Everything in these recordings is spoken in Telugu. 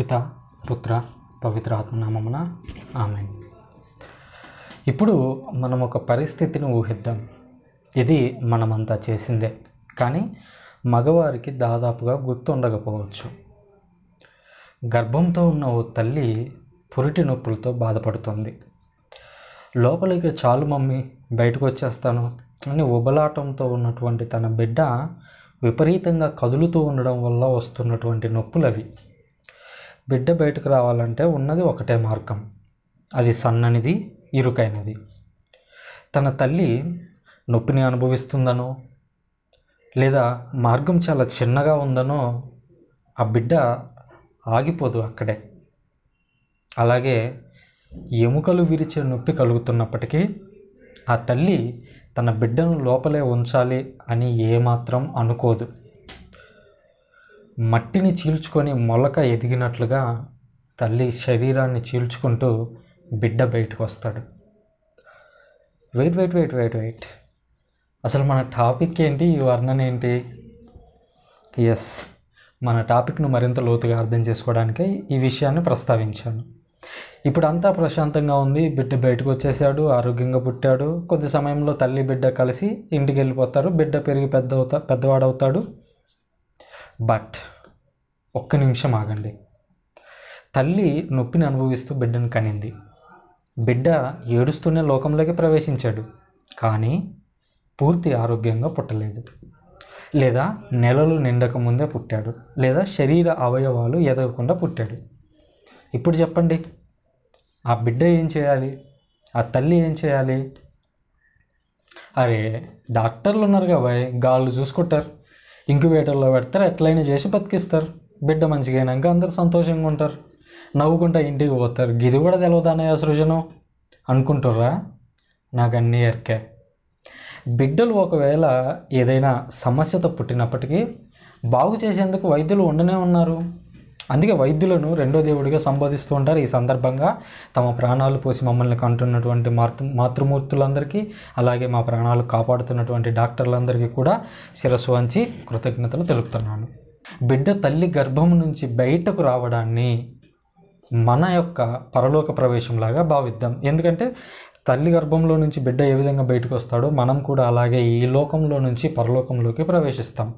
పిత రుత్ర పవిత్ర ఆత్మనామమున ఆమె ఇప్పుడు మనం ఒక పరిస్థితిని ఊహిద్దాం ఇది మనమంతా చేసిందే కానీ మగవారికి దాదాపుగా గుర్తుండకపోవచ్చు గర్భంతో ఉన్న ఓ తల్లి పురిటి నొప్పులతో బాధపడుతుంది లోపలికి చాలు మమ్మీ బయటకు వచ్చేస్తాను అని ఉబలాటంతో ఉన్నటువంటి తన బిడ్డ విపరీతంగా కదులుతూ ఉండడం వల్ల వస్తున్నటువంటి నొప్పులవి బిడ్డ బయటకు రావాలంటే ఉన్నది ఒకటే మార్గం అది సన్ననిది ఇరుకైనది తన తల్లి నొప్పిని అనుభవిస్తుందనో లేదా మార్గం చాలా చిన్నగా ఉందనో ఆ బిడ్డ ఆగిపోదు అక్కడే అలాగే ఎముకలు విరిచే నొప్పి కలుగుతున్నప్పటికీ ఆ తల్లి తన బిడ్డను లోపలే ఉంచాలి అని ఏమాత్రం అనుకోదు మట్టిని చీల్చుకొని మొలక ఎదిగినట్లుగా తల్లి శరీరాన్ని చీల్చుకుంటూ బిడ్డ బయటకు వస్తాడు wait wait wait wait wait అసలు మన టాపిక్ ఏంటి ఈ వర్ణన ఏంటి ఎస్ మన టాపిక్ను మరింత లోతుగా అర్థం చేసుకోవడానికి ఈ విషయాన్ని ప్రస్తావించాను ఇప్పుడు అంతా ప్రశాంతంగా ఉంది బిడ్డ బయటకు వచ్చేసాడు ఆరోగ్యంగా పుట్టాడు కొద్ది సమయంలో తల్లి బిడ్డ కలిసి ఇంటికి వెళ్ళిపోతారు బిడ్డ పెరిగి పెద్ద అవుతా పెద్దవాడవుతాడు బట్ ఒక్క నిమిషం ఆగండి తల్లి నొప్పిని అనుభవిస్తూ బిడ్డను కనింది బిడ్డ ఏడుస్తూనే లోకంలోకి ప్రవేశించాడు కానీ పూర్తి ఆరోగ్యంగా పుట్టలేదు లేదా నెలలు నిండక ముందే పుట్టాడు లేదా శరీర అవయవాలు ఎదగకుండా పుట్టాడు ఇప్పుడు చెప్పండి ఆ బిడ్డ ఏం చేయాలి ఆ తల్లి ఏం చేయాలి అరే డాక్టర్లు ఉన్నారు కదా గాళ్ళు చూసుకుంటారు ఇంక్యుబేటర్లో పెడతారు ఎట్లయినా చేసి బతికిస్తారు బిడ్డ మంచిగా అయినాక అందరు సంతోషంగా ఉంటారు నవ్వుకుంటా ఇంటికి పోతారు గిది కూడా తెలియదానే సృజనం అనుకుంటుర్రా నాకు అన్నీ ఎరికే బిడ్డలు ఒకవేళ ఏదైనా సమస్యతో పుట్టినప్పటికీ బాగు చేసేందుకు వైద్యులు ఉండనే ఉన్నారు అందుకే వైద్యులను రెండో దేవుడిగా సంబోధిస్తూ ఉంటారు ఈ సందర్భంగా తమ ప్రాణాలు పోసి మమ్మల్ని కంటున్నటువంటి మాతృ మాతృమూర్తులందరికీ అలాగే మా ప్రాణాలు కాపాడుతున్నటువంటి డాక్టర్లందరికీ కూడా శిరస్సు వంచి కృతజ్ఞతలు తెలుపుతున్నాను బిడ్డ తల్లి గర్భం నుంచి బయటకు రావడాన్ని మన యొక్క పరలోక ప్రవేశంలాగా భావిద్దాం ఎందుకంటే తల్లి గర్భంలో నుంచి బిడ్డ ఏ విధంగా బయటకు వస్తాడో మనం కూడా అలాగే ఈ లోకంలో నుంచి పరలోకంలోకి ప్రవేశిస్తాం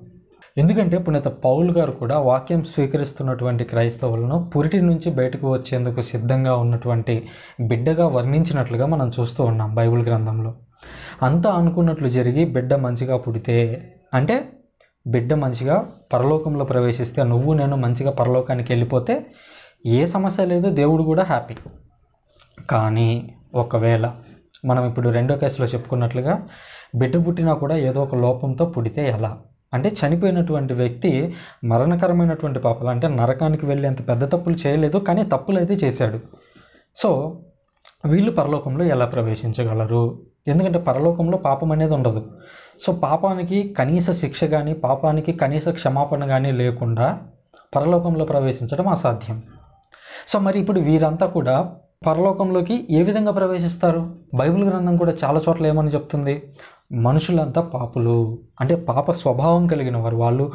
ఎందుకంటే పునీత పౌల్ గారు కూడా వాక్యం స్వీకరిస్తున్నటువంటి క్రైస్తవులను పురిటి నుంచి బయటకు వచ్చేందుకు సిద్ధంగా ఉన్నటువంటి బిడ్డగా వర్ణించినట్లుగా మనం చూస్తూ ఉన్నాం బైబిల్ గ్రంథంలో అంతా అనుకున్నట్లు జరిగి బిడ్డ మంచిగా పుడితే అంటే బిడ్డ మంచిగా పరలోకంలో ప్రవేశిస్తే నువ్వు నేను మంచిగా పరలోకానికి వెళ్ళిపోతే ఏ సమస్య లేదు దేవుడు కూడా హ్యాపీ కానీ ఒకవేళ మనం ఇప్పుడు రెండో కేసులో చెప్పుకున్నట్లుగా బిడ్డ పుట్టినా కూడా ఏదో ఒక లోపంతో పుడితే ఎలా అంటే చనిపోయినటువంటి వ్యక్తి మరణకరమైనటువంటి పాపాలు అంటే నరకానికి వెళ్ళేంత పెద్ద తప్పులు చేయలేదు కానీ తప్పులు అయితే చేశాడు సో వీళ్ళు పరలోకంలో ఎలా ప్రవేశించగలరు ఎందుకంటే పరలోకంలో పాపం అనేది ఉండదు సో పాపానికి కనీస శిక్ష కానీ పాపానికి కనీస క్షమాపణ కానీ లేకుండా పరలోకంలో ప్రవేశించడం అసాధ్యం సో మరి ఇప్పుడు వీరంతా కూడా పరలోకంలోకి ఏ విధంగా ప్రవేశిస్తారు బైబిల్ గ్రంథం కూడా చాలా చోట్ల ఏమని చెప్తుంది మనుషులంతా పాపులు అంటే పాప స్వభావం కలిగిన వారు వాళ్ళు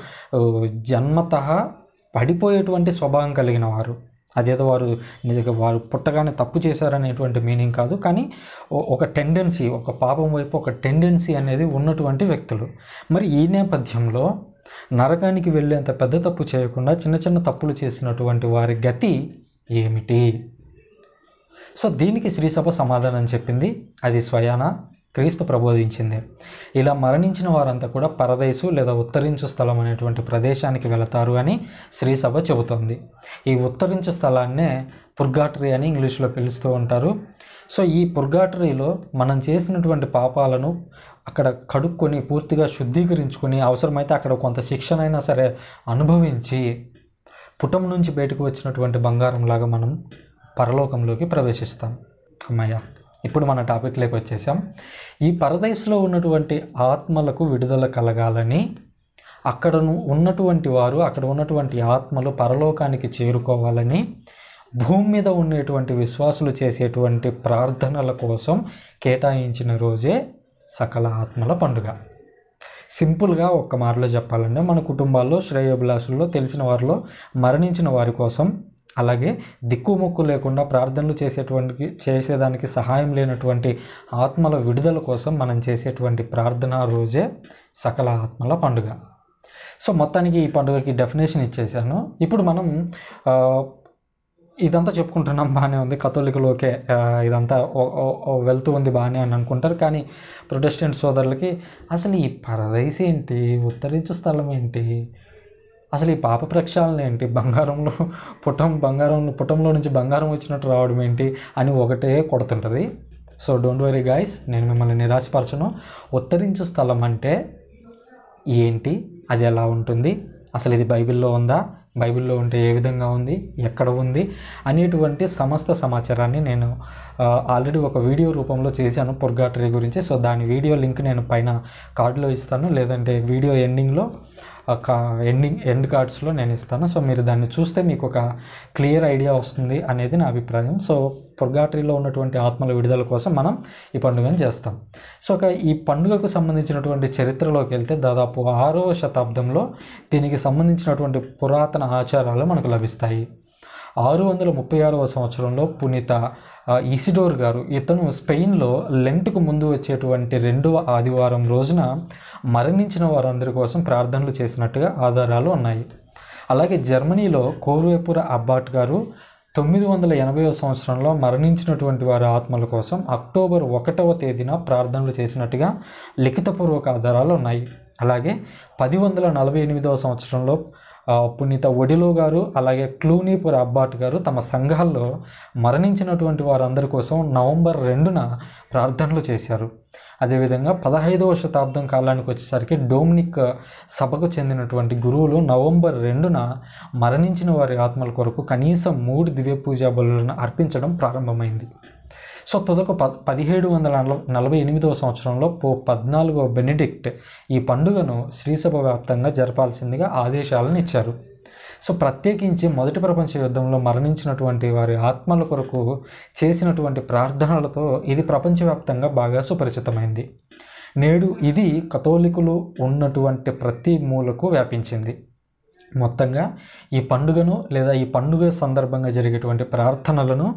జన్మత పడిపోయేటువంటి స్వభావం కలిగిన వారు అదేదో వారు నిజంగా వారు పుట్టగానే తప్పు చేశారనేటువంటి మీనింగ్ కాదు కానీ ఒక టెండెన్సీ ఒక పాపం వైపు ఒక టెండెన్సీ అనేది ఉన్నటువంటి వ్యక్తులు మరి ఈ నేపథ్యంలో నరకానికి వెళ్ళేంత పెద్ద తప్పు చేయకుండా చిన్న చిన్న తప్పులు చేసినటువంటి వారి గతి ఏమిటి సో దీనికి శ్రీసభ సమాధానం చెప్పింది అది స్వయాన క్రీస్తు ప్రబోధించింది ఇలా మరణించిన వారంతా కూడా పరదేశు లేదా ఉత్తరించు స్థలం అనేటువంటి ప్రదేశానికి వెళతారు అని శ్రీసభ చెబుతోంది ఈ ఉత్తరించు స్థలాన్నే పుర్గాటరీ అని ఇంగ్లీష్లో పిలుస్తూ ఉంటారు సో ఈ పుర్గాటరీలో మనం చేసినటువంటి పాపాలను అక్కడ కడుక్కొని పూర్తిగా శుద్ధీకరించుకొని అవసరమైతే అక్కడ కొంత శిక్షణైనా సరే అనుభవించి పుటం నుంచి బయటకు వచ్చినటువంటి బంగారంలాగా మనం పరలోకంలోకి ప్రవేశిస్తాం అమ్మయ్య ఇప్పుడు మన టాపిక్లోకి వచ్చేసాం ఈ పరదేశంలో ఉన్నటువంటి ఆత్మలకు విడుదల కలగాలని అక్కడ ఉన్నటువంటి వారు అక్కడ ఉన్నటువంటి ఆత్మలు పరలోకానికి చేరుకోవాలని భూమి మీద ఉండేటువంటి విశ్వాసులు చేసేటువంటి ప్రార్థనల కోసం కేటాయించిన రోజే సకల ఆత్మల పండుగ సింపుల్గా ఒక్క మాటలో చెప్పాలంటే మన కుటుంబాల్లో శ్రేయోభిలాసుల్లో తెలిసిన వారిలో మరణించిన వారి కోసం అలాగే దిక్కుముక్కు లేకుండా ప్రార్థనలు చేసేటువంటి చేసేదానికి సహాయం లేనటువంటి ఆత్మల విడుదల కోసం మనం చేసేటువంటి ప్రార్థన రోజే సకల ఆత్మల పండుగ సో మొత్తానికి ఈ పండుగకి డెఫినేషన్ ఇచ్చేసాను ఇప్పుడు మనం ఇదంతా చెప్పుకుంటున్నాం బాగానే ఉంది కథోలికలు ఓకే ఇదంతా వెళ్తూ ఉంది బాగానే అని అనుకుంటారు కానీ ప్రొటెస్టెంట్ సోదరులకి అసలు ఈ పరదైస్ ఏంటి ఉత్తరించు స్థలం ఏంటి అసలు ఈ పాప ప్రక్షాళన ఏంటి బంగారంలో పుటం బంగారం పుటంలో నుంచి బంగారం వచ్చినట్టు రావడం ఏంటి అని ఒకటే కొడుతుంటుంది సో డోంట్ వరీ గాయస్ నేను మిమ్మల్ని నిరాశపరచను ఉత్తరించు స్థలం అంటే ఏంటి అది ఎలా ఉంటుంది అసలు ఇది బైబిల్లో ఉందా బైబిల్లో ఉంటే ఏ విధంగా ఉంది ఎక్కడ ఉంది అనేటువంటి సమస్త సమాచారాన్ని నేను ఆల్రెడీ ఒక వీడియో రూపంలో చేశాను పొర్గాటరీ గురించి సో దాని వీడియో లింక్ నేను పైన కార్డులో ఇస్తాను లేదంటే వీడియో ఎండింగ్లో ఎండింగ్ ఎండ్ కార్డ్స్లో నేను ఇస్తాను సో మీరు దాన్ని చూస్తే మీకు ఒక క్లియర్ ఐడియా వస్తుంది అనేది నా అభిప్రాయం సో పొర్గాటరీలో ఉన్నటువంటి ఆత్మల విడుదల కోసం మనం ఈ పండుగను చేస్తాం సో ఒక ఈ పండుగకు సంబంధించినటువంటి చరిత్రలోకి వెళ్తే దాదాపు ఆరో శతాబ్దంలో దీనికి సంబంధించినటువంటి పురాతన ఆచారాలు మనకు లభిస్తాయి ఆరు వందల ముప్పై ఆరవ సంవత్సరంలో పునీత ఇసిడోర్ గారు ఇతను స్పెయిన్లో లెంట్కు ముందు వచ్చేటువంటి రెండవ ఆదివారం రోజున మరణించిన వారందరి కోసం ప్రార్థనలు చేసినట్టుగా ఆధారాలు ఉన్నాయి అలాగే జర్మనీలో కోరువేపుర అబ్బాట్ గారు తొమ్మిది వందల ఎనభైవ సంవత్సరంలో మరణించినటువంటి వారి ఆత్మల కోసం అక్టోబర్ ఒకటవ తేదీన ప్రార్థనలు చేసినట్టుగా లిఖితపూర్వక ఆధారాలు ఉన్నాయి అలాగే పది వందల నలభై ఎనిమిదవ సంవత్సరంలో పునీత ఒడిలో గారు అలాగే క్లూనీపుర అబ్బాట్ గారు తమ సంఘాల్లో మరణించినటువంటి వారందరి కోసం నవంబర్ రెండున ప్రార్థనలు చేశారు అదేవిధంగా పదహైదవ శతాబ్దం కాలానికి వచ్చేసరికి డోమినిక్ సభకు చెందినటువంటి గురువులు నవంబర్ రెండున మరణించిన వారి ఆత్మల కొరకు కనీసం మూడు దివ్య పూజా బలులను అర్పించడం ప్రారంభమైంది సో తొదకు ప పదిహేడు వందల నలభై ఎనిమిదవ సంవత్సరంలో పో పద్నాలుగో బెనిడిక్ట్ ఈ పండుగను శ్రీసభ వ్యాప్తంగా జరపాల్సిందిగా ఆదేశాలను ఇచ్చారు సో ప్రత్యేకించి మొదటి ప్రపంచ యుద్ధంలో మరణించినటువంటి వారి ఆత్మల కొరకు చేసినటువంటి ప్రార్థనలతో ఇది ప్రపంచవ్యాప్తంగా బాగా సుపరిచితమైంది నేడు ఇది కథోలికులు ఉన్నటువంటి ప్రతి మూలకు వ్యాపించింది మొత్తంగా ఈ పండుగను లేదా ఈ పండుగ సందర్భంగా జరిగేటువంటి ప్రార్థనలను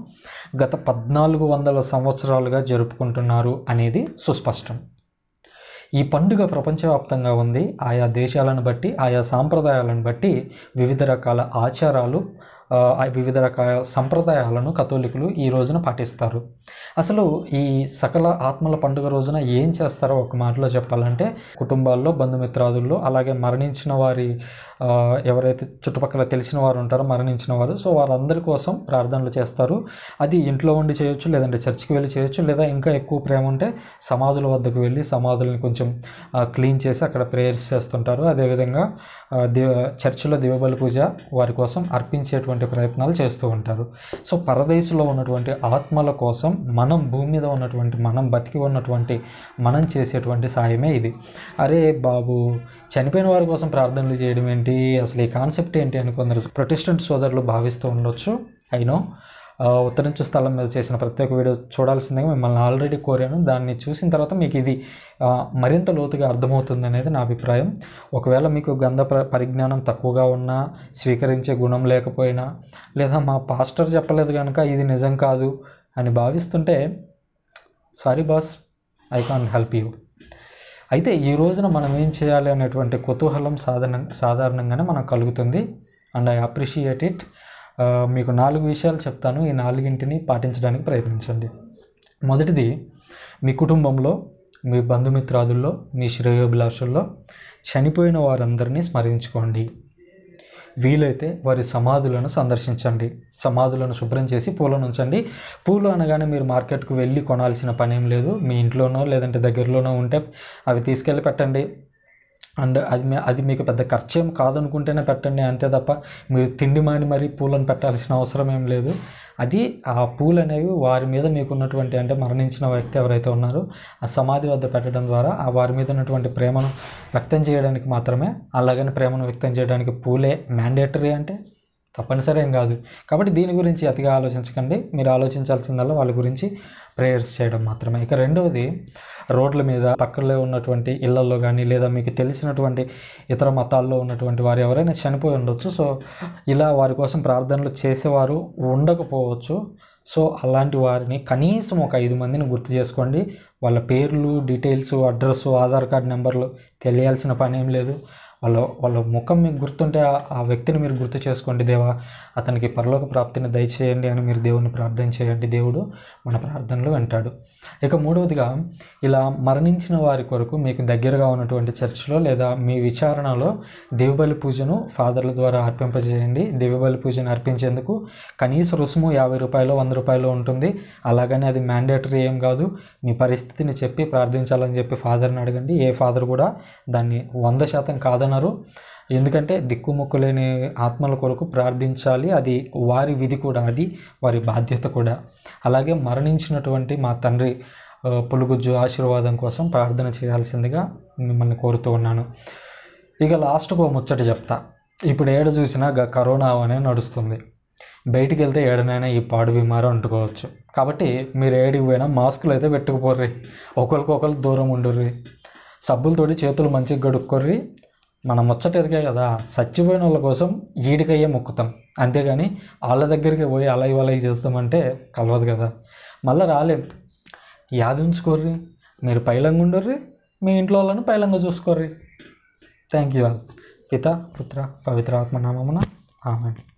గత పద్నాలుగు వందల సంవత్సరాలుగా జరుపుకుంటున్నారు అనేది సుస్పష్టం ఈ పండుగ ప్రపంచవ్యాప్తంగా ఉంది ఆయా దేశాలను బట్టి ఆయా సాంప్రదాయాలను బట్టి వివిధ రకాల ఆచారాలు వివిధ రకాల సంప్రదాయాలను కథోలికులు ఈ రోజున పాటిస్తారు అసలు ఈ సకల ఆత్మల పండుగ రోజున ఏం చేస్తారో ఒక మాటలో చెప్పాలంటే కుటుంబాల్లో బంధుమిత్రాదుల్లో అలాగే మరణించిన వారి ఎవరైతే చుట్టుపక్కల తెలిసిన వారు ఉంటారో మరణించిన వారు సో వారందరి కోసం ప్రార్థనలు చేస్తారు అది ఇంట్లో ఉండి చేయొచ్చు లేదంటే చర్చికి వెళ్ళి చేయొచ్చు లేదా ఇంకా ఎక్కువ ప్రేమ ఉంటే సమాధుల వద్దకు వెళ్ళి సమాధుల్ని కొంచెం క్లీన్ చేసి అక్కడ ప్రేయర్స్ చేస్తుంటారు అదేవిధంగా దే చర్చిలో దివబలి పూజ వారి కోసం అర్పించేటువంటి చేసేటువంటి ప్రయత్నాలు చేస్తూ ఉంటారు సో పరదేశంలో ఉన్నటువంటి ఆత్మల కోసం మనం భూమి మీద ఉన్నటువంటి మనం బతికి ఉన్నటువంటి మనం చేసేటువంటి సాయమే ఇది అరే బాబు చనిపోయిన వారి కోసం ప్రార్థనలు చేయడం ఏంటి అసలు ఈ కాన్సెప్ట్ ఏంటి అని కొందరు ప్రొటెస్టెంట్ సోదరులు భావిస్తూ ఉండొచ్చు అయినో ఉత్తరించు స్థలం మీద చేసిన ప్రత్యేక వీడియో చూడాల్సిందిగా మిమ్మల్ని ఆల్రెడీ కోరాను దాన్ని చూసిన తర్వాత మీకు ఇది మరింత లోతుగా అర్థమవుతుంది అనేది నా అభిప్రాయం ఒకవేళ మీకు గంధ పరిజ్ఞానం తక్కువగా ఉన్నా స్వీకరించే గుణం లేకపోయినా లేదా మా పాస్టర్ చెప్పలేదు కనుక ఇది నిజం కాదు అని భావిస్తుంటే sorry boss I can help you అయితే ఈ రోజున మనం ఏం చేయాలి అనేటువంటి కుతూహలం సాధారణ సాధారణంగానే మనకు కలుగుతుంది అండ్ ఐ అప్రిషియేట్ ఇట్ మీకు నాలుగు విషయాలు చెప్తాను ఈ నాలుగింటిని పాటించడానికి ప్రయత్నించండి మొదటిది మీ కుటుంబంలో మీ బంధుమిత్రాదుల్లో మీ శ్రేయోభిలాషుల్లో చనిపోయిన వారందరినీ స్మరించుకోండి వీలైతే వారి సమాధులను సందర్శించండి సమాధులను శుభ్రం చేసి పూలను ఉంచండి పూలు అనగానే మీరు మార్కెట్కు వెళ్ళి కొనాల్సిన పనేం లేదు మీ ఇంట్లోనో లేదంటే దగ్గరలోనో ఉంటే అవి తీసుకెళ్ళి పెట్టండి అండ్ అది మీ అది మీకు పెద్ద ఖర్చేం కాదనుకుంటేనే పెట్టండి అంతే తప్ప మీరు తిండి మాని మరీ పూలను పెట్టాల్సిన అవసరం ఏం లేదు అది ఆ పూలు అనేవి వారి మీద మీకు ఉన్నటువంటి అంటే మరణించిన వ్యక్తి ఎవరైతే ఉన్నారో ఆ సమాధి వద్ద పెట్టడం ద్వారా ఆ వారి మీద ఉన్నటువంటి ప్రేమను వ్యక్తం చేయడానికి మాత్రమే అలాగని ప్రేమను వ్యక్తం చేయడానికి పూలే మ్యాండేటరీ అంటే తప్పనిసరి ఏం కాదు కాబట్టి దీని గురించి అతిగా ఆలోచించకండి మీరు ఆలోచించాల్సిందల్లా వాళ్ళ గురించి ప్రేయర్స్ చేయడం మాత్రమే ఇక రెండవది రోడ్ల మీద పక్కలో ఉన్నటువంటి ఇళ్లలో కానీ లేదా మీకు తెలిసినటువంటి ఇతర మతాల్లో ఉన్నటువంటి వారు ఎవరైనా చనిపోయి ఉండొచ్చు సో ఇలా వారి కోసం ప్రార్థనలు చేసేవారు ఉండకపోవచ్చు సో అలాంటి వారిని కనీసం ఒక ఐదు మందిని గుర్తు చేసుకోండి వాళ్ళ పేర్లు డీటెయిల్స్ అడ్రస్ ఆధార్ కార్డ్ నెంబర్లు తెలియాల్సిన పని ఏం లేదు వాళ్ళ వాళ్ళ ముఖం మీకు గుర్తుంటే ఆ వ్యక్తిని మీరు గుర్తు చేసుకోండి దేవా అతనికి పరలోక ప్రాప్తిని దయచేయండి అని మీరు దేవుని ప్రార్థన చేయండి దేవుడు మన ప్రార్థనలు వింటాడు ఇక మూడవదిగా ఇలా మరణించిన వారి కొరకు మీకు దగ్గరగా ఉన్నటువంటి చర్చిలో లేదా మీ విచారణలో దేవబలి పూజను ఫాదర్ల ద్వారా అర్పింపజేయండి దేవబలి పూజను అర్పించేందుకు కనీస రుసుము యాభై రూపాయలు వంద రూపాయలు ఉంటుంది అలాగని అది మ్యాండేటరీ ఏం కాదు మీ పరిస్థితిని చెప్పి ప్రార్థించాలని చెప్పి ఫాదర్ని అడగండి ఏ ఫాదర్ కూడా దాన్ని వంద శాతం కాదని అన్నారు ఎందుకంటే దిక్కుముక్కులేని ఆత్మల కొరకు ప్రార్థించాలి అది వారి విధి కూడా అది వారి బాధ్యత కూడా అలాగే మరణించినటువంటి మా తండ్రి పులుగుజ్జు ఆశీర్వాదం కోసం ప్రార్థన చేయాల్సిందిగా మిమ్మల్ని కోరుతూ ఉన్నాను ఇక లాస్ట్కు ముచ్చట చెప్తా ఇప్పుడు ఏడ చూసినా కరోనా అనే నడుస్తుంది బయటికి వెళ్తే ఏడనైనా ఈ పాడు బీమారం అంటుకోవచ్చు కాబట్టి మీరు ఏడికి పోయినా మాస్కులు అయితే పెట్టుకుపోర్రి ఒకరికొకరు దూరం ఉండుర్రి సబ్బులతోటి చేతులు మంచిగా గడుక్కొర్రి మన ముచ్చటరికే కదా చచ్చిపోయిన వాళ్ళ కోసం ఈడికయ్యే మొక్కుతాం అంతేగాని వాళ్ళ దగ్గరికి పోయి అలా ఇవాళ చేస్తామంటే కలవదు కదా మళ్ళీ రాలేం ఉంచుకోర్రి మీరు పైలంగా ఉండర్రి మీ ఇంట్లో వాళ్ళని పైలంగా చూసుకోర్రి థ్యాంక్ యూ పిత పుత్ర పవిత్ర ఆత్మ నామమున ఆమె